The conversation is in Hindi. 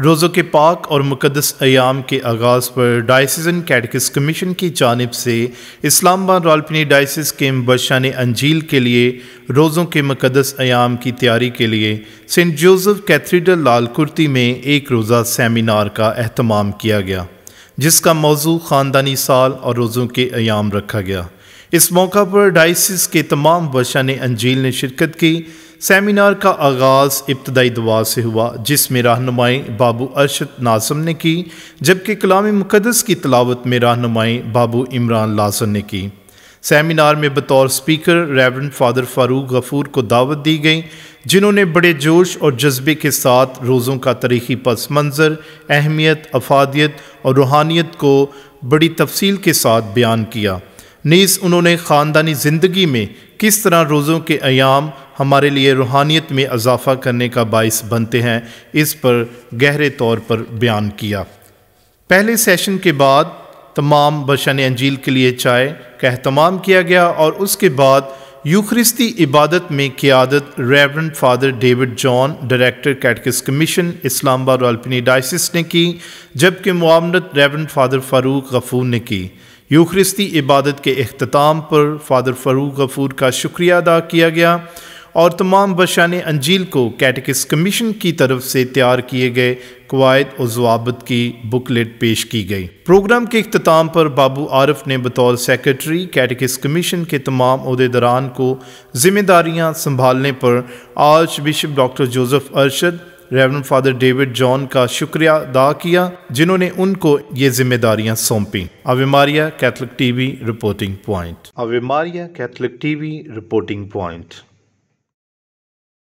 रोज़ों के पाक और मुकदस अयाम के आगाज़ पर डायसिसन कैटकिस कमीशन की जानब से इस्लामाबाद रालपिनी डायसिस के मुबशान अंजील के लिए रोज़ों के मुकदस अयाम की तैयारी के लिए Saint Joseph Cathedral Lal Kurti में एक रोज़ा सेमिनार का अहतमाम किया गया जिसका मौजू ख़ानदानी साल और रोज़ों के अयाम रखा गया इस मौका पर डायसिस के तमाम बदशा अंजील ने शिरकत की सेमिनार का आगाज़ इब्तदाई दुआ से हुआ जिसमें रहनुमाई बाबू अरशद नाजम ने की जबकि कलाम मुकदस की तलावत में रहनुमाई बाबू इमरान लाजन ने की सेमिनार में बतौर speaker reverend father Farooq Ghafoor को दावत दी गई जिन्होंने बड़े जोश और जज्बे के साथ रोज़ों का तारीखी पस मंज़र अहमियत अफादियत और रूहानियत को बड़ी तफसील के साथ बयान किया नीस उन्होंने ख़ानदानी ज़िंदगी में किस तरह रोज़ों के अयाम हमारे लिए रूहानियत में अजाफ़ा करने का बायस बनते हैं इस पर गहरे तौर पर बयान किया पहले सेशन के बाद तमाम बशन अंजील के लिए चाय का अहतमाम किया गया और उसके बाद यूखरिस्ती इबादत में क्यादत reverend father David John director कैटकस कमीशन इस्लामाबाद रालपनी डाइसिस ने की जबकि मामलत रेवरन फादर फ़ारूक गफूर ने की यूख्रिस्ती इबादत के अख्ताम पर फादर फ़रूक गफूर का शुक्रिया अदा किया गया और तमाम बशान अंजील को कैटिक्स कमीशन की तरफ से तैयार किए गए कवायद और जवाबत की बुकलेट पेश की गई प्रोग्राम के अख्ताम पर बाबू आरफ ने बतौर सेक्रेटरी कैटिक्स कमीशन के तमाम अहदेदारान को जिम्मेदारियाँ संभालने पर archbishop doctor Joseph Arshad reverend father David John का शुक्रिया अदा किया जिन्होंने उनको ये जिम्मेदारियां सौंपी Ave Maria Catholic TV reporting point Ave Maria Catholic TV reporting point